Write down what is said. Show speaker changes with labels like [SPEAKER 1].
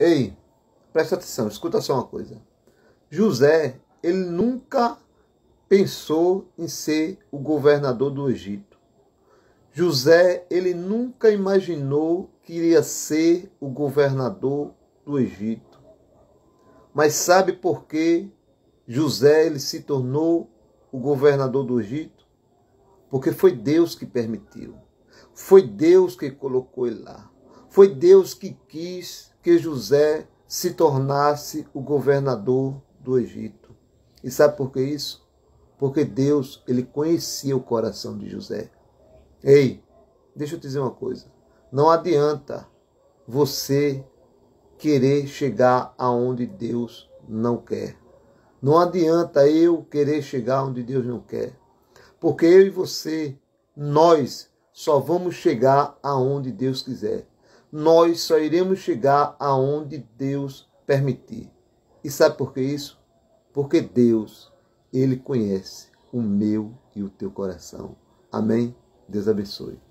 [SPEAKER 1] Ei, presta atenção, escuta só uma coisa. José, ele nunca pensou em ser o governador do Egito. José, ele nunca imaginou que iria ser o governador do Egito. Mas sabe por que José ele se tornou o governador do Egito? Porque foi Deus que permitiu. Foi Deus que colocou ele lá. Foi Deus que quis que José se tornasse o governador do Egito. E sabe por que isso? Porque Deus, ele conhecia o coração de José. Ei, deixa eu te dizer uma coisa. Não adianta você querer chegar aonde Deus não quer. Não adianta eu querer chegar onde Deus não quer. Porque eu e você, nós só vamos chegar aonde Deus quiser nós só iremos chegar aonde Deus permitir. E sabe por que isso? Porque Deus, Ele conhece o meu e o teu coração. Amém? Deus abençoe.